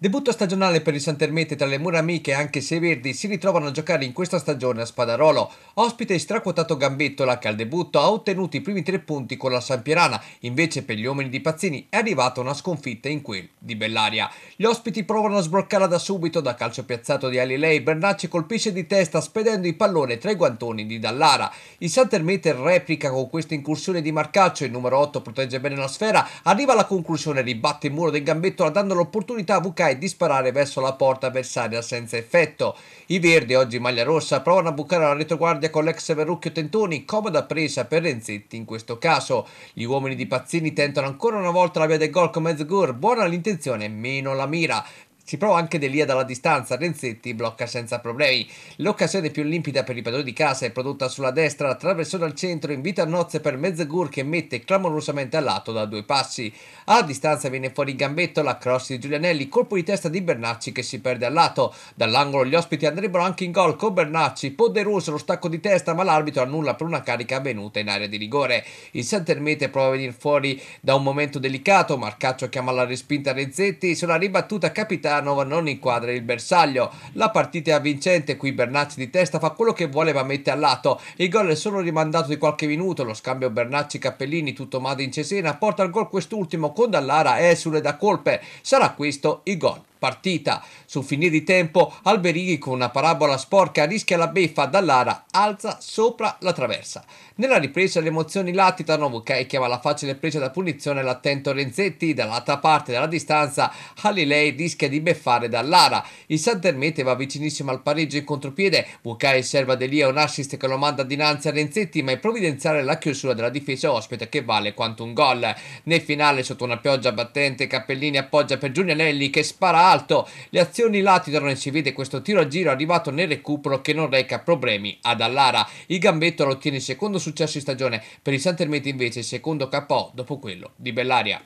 Debutto stagionale per il Santermete tra le mura amiche, anche se i verdi si ritrovano a giocare in questa stagione a Spadarolo. Ospite straquotato Gambettola che al debutto ha ottenuto i primi tre punti con la Sampierana, invece per gli uomini di Pazzini è arrivata una sconfitta in quel di Bellaria. Gli ospiti provano a sbroccarla da subito, da calcio piazzato di Alilei, Bernacci colpisce di testa spedendo il pallone tra i guantoni di Dallara. Il Santermete replica con questa incursione di Marcaccio, il numero 8 protegge bene la sfera, arriva alla conclusione, e ribatte il muro del Gambettola dando l'opportunità a Vucai e di sparare verso la porta avversaria senza effetto. I verdi, oggi maglia rossa, provano a bucare la retroguardia con l'ex Verrucchio Tentoni, comoda presa per Renzetti in questo caso. Gli uomini di Pazzini tentano ancora una volta la via del gol con Mezgur, buona l'intenzione, meno la mira. Si prova anche Delia dalla distanza, Renzetti blocca senza problemi. L'occasione più limpida per i padroni di casa è prodotta sulla destra, attraversona al centro, invita a nozze per Mezzegur che mette clamorosamente a lato da due passi. A distanza viene fuori il gambetto la cross di Giulianelli, colpo di testa di Bernacci che si perde a lato. Dall'angolo gli ospiti andrebbero anche in gol con Bernacci, Poderoso lo stacco di testa ma l'arbitro annulla per una carica avvenuta in area di rigore. Il Santermete prova a venire fuori da un momento delicato, Marcaccio chiama la respinta Renzetti, sulla ribattuta capitale Milano non inquadra il bersaglio. La partita è avvincente, qui Bernacci di testa fa quello che vuole ma mette a lato. Il gol è solo rimandato di qualche minuto, lo scambio Bernacci-Cappellini tutto madre in Cesena porta al gol quest'ultimo con Dallara esule da colpe. Sarà questo il gol partita. Su finire di tempo Alberighi con una parabola sporca rischia la beffa dall'ara, alza sopra la traversa. Nella ripresa le emozioni latitano, Vukai chiama la facile presa da punizione l'attento Renzetti, dall'altra parte della distanza Halilei rischia di beffare dall'ara. Il Santermete va vicinissimo al pareggio in contropiede, Vukai serva Delia un assist che lo manda dinanzi a Renzetti ma è provvidenziale la chiusura della difesa ospite che vale quanto un gol. Nel finale sotto una pioggia battente Cappellini appoggia per Giulianelli che spara alto. Le azioni latitano e si vede questo tiro a giro arrivato nel recupero che non reca problemi ad Allara. Il gambetto lo ottiene il secondo successo in stagione, per il Santermete invece il secondo KO dopo quello di Bellaria.